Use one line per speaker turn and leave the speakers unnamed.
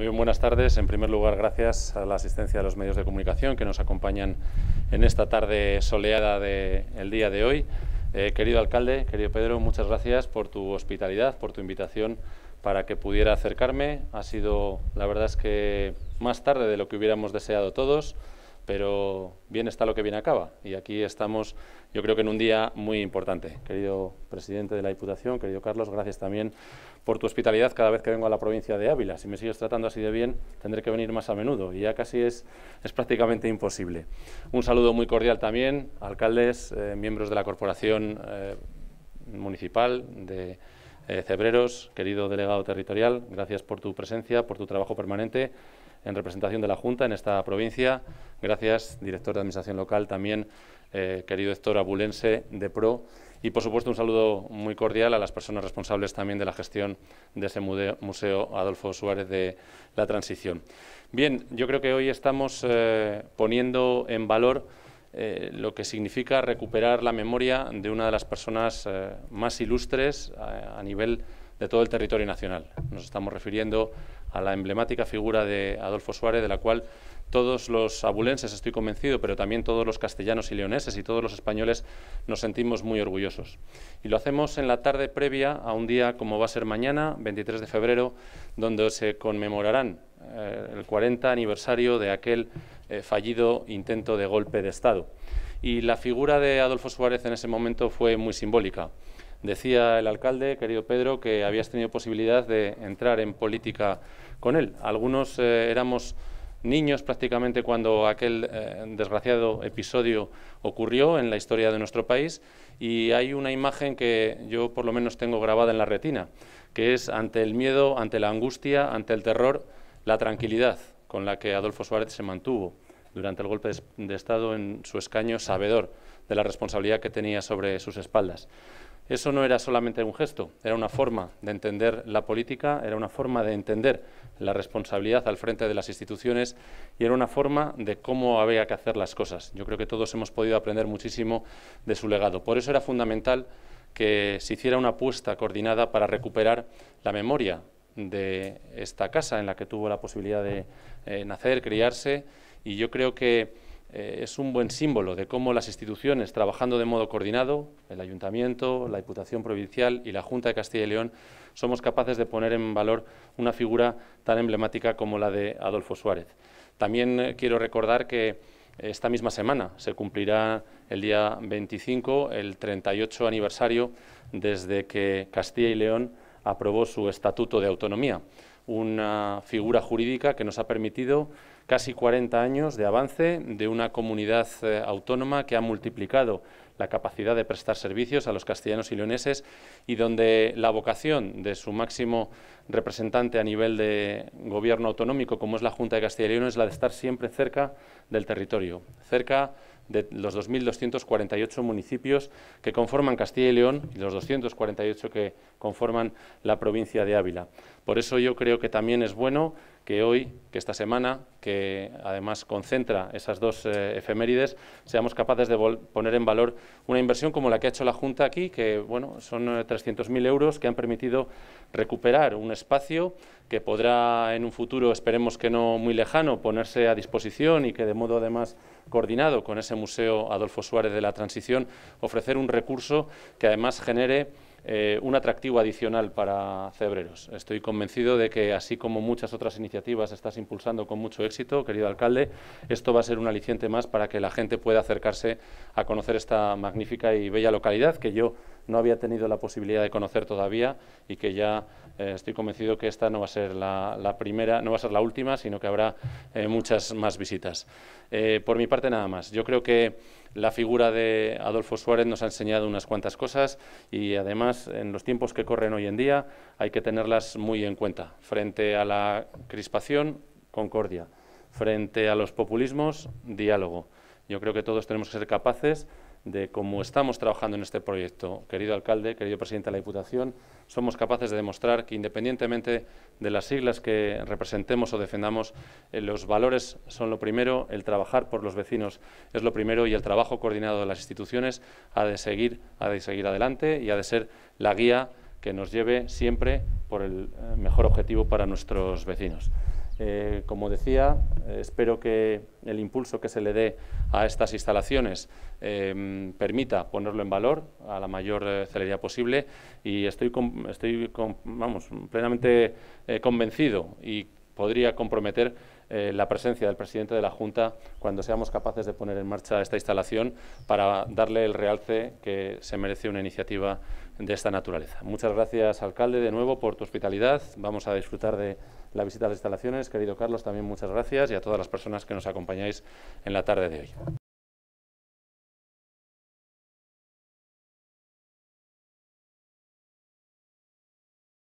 Muy buenas tardes. En primer lugar, gracias a la asistencia de los medios de comunicación que nos acompañan en esta tarde soleada del día de hoy. Eh, querido alcalde, querido Pedro, muchas gracias por tu hospitalidad, por tu invitación para que pudiera acercarme. Ha sido, la verdad es que, más tarde de lo que hubiéramos deseado todos pero bien está lo que bien acaba. Y aquí estamos, yo creo que en un día muy importante. Querido presidente de la Diputación, querido Carlos, gracias también por tu hospitalidad cada vez que vengo a la provincia de Ávila. Si me sigues tratando así de bien, tendré que venir más a menudo y ya casi es, es prácticamente imposible. Un saludo muy cordial también, alcaldes, eh, miembros de la Corporación eh, Municipal de eh, querido delegado territorial, gracias por tu presencia, por tu trabajo permanente en representación de la Junta en esta provincia. Gracias, director de Administración Local, también eh, querido Héctor Abulense de PRO. Y, por supuesto, un saludo muy cordial a las personas responsables también de la gestión de ese museo Adolfo Suárez de la Transición. Bien, yo creo que hoy estamos eh, poniendo en valor eh, lo que significa recuperar la memoria de una de las personas eh, más ilustres eh, a, nivel de todo el territorio nacional. Nos estamos refiriendo a la emblemática figura de Adolfo Suárez, de la cual todos los abulenses, estoy convencido, pero también todos los castellanos y leoneses y todos los españoles nos sentimos muy orgullosos. Y lo hacemos en la tarde previa a un día como va a ser mañana, 23 de febrero, donde se conmemorarán el 40 aniversario de aquel eh, fallido intento de golpe de Estado. Y la figura de Adolfo Suárez en ese momento fue muy simbólica. Decía el alcalde, querido Pedro, que habías tenido posibilidad de entrar en política con él. Algunos eh, éramos niños prácticamente cuando aquel eh, desgraciado episodio ocurrió en la historia de nuestro país y hay una imagen que yo por lo menos tengo grabada en la retina, que es ante el miedo, ante la angustia, ante el terror, la tranquilidad con la que Adolfo Suárez se mantuvo durante el golpe de Estado en su escaño, sabedor de la responsabilidad que tenía sobre sus espaldas. Eso no era solamente un gesto, era una forma de entender la política, era una forma de entender la responsabilidad al frente de las instituciones y era una forma de cómo había que hacer las cosas. Yo creo que todos hemos podido aprender muchísimo de su legado. Por eso era fundamental que se hiciera una apuesta coordinada para recuperar la memoria de esta casa en la que tuvo la posibilidad de eh, nacer, criarse, y yo creo que eh, es un buen símbolo de cómo las instituciones, trabajando de modo coordinado, el Ayuntamiento, la Diputación Provincial y la Junta de Castilla y León, somos capaces de poner en valor una figura tan emblemática como la de Adolfo Suárez. También eh, quiero recordar que esta misma semana. Se cumplirá el día 25, el 38 aniversario, desde que Castilla y León aprobó su Estatuto de Autonomía, una figura jurídica que nos ha permitido casi 40 años de avance de una comunidad eh, autónoma que ha multiplicado la capacidad de prestar servicios a los castellanos y leoneses y donde la vocación de su máximo representante a nivel de gobierno autonómico, como es la Junta de Castilla y León, es la de estar siempre cerca del territorio, cerca de los 2.248 municipios que conforman Castilla y León y los 248 que conforman la provincia de Ávila. Por eso yo creo que también es bueno que hoy, que esta semana, que además concentra esas dos eh, efemérides, seamos capaces de poner en valor una inversión como la que ha hecho la Junta aquí, que bueno, son 300.000 eh, euros que han permitido recuperar un espacio que podrá en un futuro, esperemos que no muy lejano, ponerse a disposición y que de modo además coordinado con ese Museo Adolfo Suárez de la Transición, ofrecer un recurso que además genere eh, un atractivo adicional para Cebreros. Estoy convencido de que, así como muchas otras iniciativas estás impulsando con mucho éxito, querido alcalde, esto va a ser un aliciente más para que la gente pueda acercarse a conocer esta magnífica y bella localidad que yo no había tenido la posibilidad de conocer todavía y que ya eh, estoy convencido que esta no va a ser la, primera, no va a ser la última, sino que habrá eh, muchas más visitas. Eh, por mi parte nada más. Yo creo que la figura de Adolfo Suárez nos ha enseñado unas cuantas cosas y además en los tiempos que corren hoy en día hay que tenerlas muy en cuenta. Frente a la crispación, concordia. Frente a los populismos, diálogo. Yo creo que todos tenemos que ser capaces de cómo estamos trabajando en este proyecto. Querido alcalde, querido presidente de la Diputación, somos capaces de demostrar que independientemente de las siglas que representemos o defendamos, eh, los valores son lo primero, el trabajar por los vecinos es lo primero y el trabajo coordinado de las instituciones ha de seguir, ha de seguir adelante y ha de ser la guía que nos lleve siempre por el eh, mejor objetivo para nuestros vecinos. Eh, como decía, eh, espero que el impulso que se le dé a estas instalaciones eh, permita ponerlo en valor a la mayor celeridad posible y estoy, estoy vamos, plenamente convencido y podría comprometer eh, la presencia del presidente de la Junta cuando seamos capaces de poner en marcha esta instalación para darle el realce que se merece una iniciativa de esta naturaleza. Muchas gracias, alcalde, de nuevo por tu hospitalidad. Vamos a disfrutar de la visita a las instalaciones. Querido Carlos, también muchas gracias y a todas las personas que nos acompañáis en la tarde de hoy.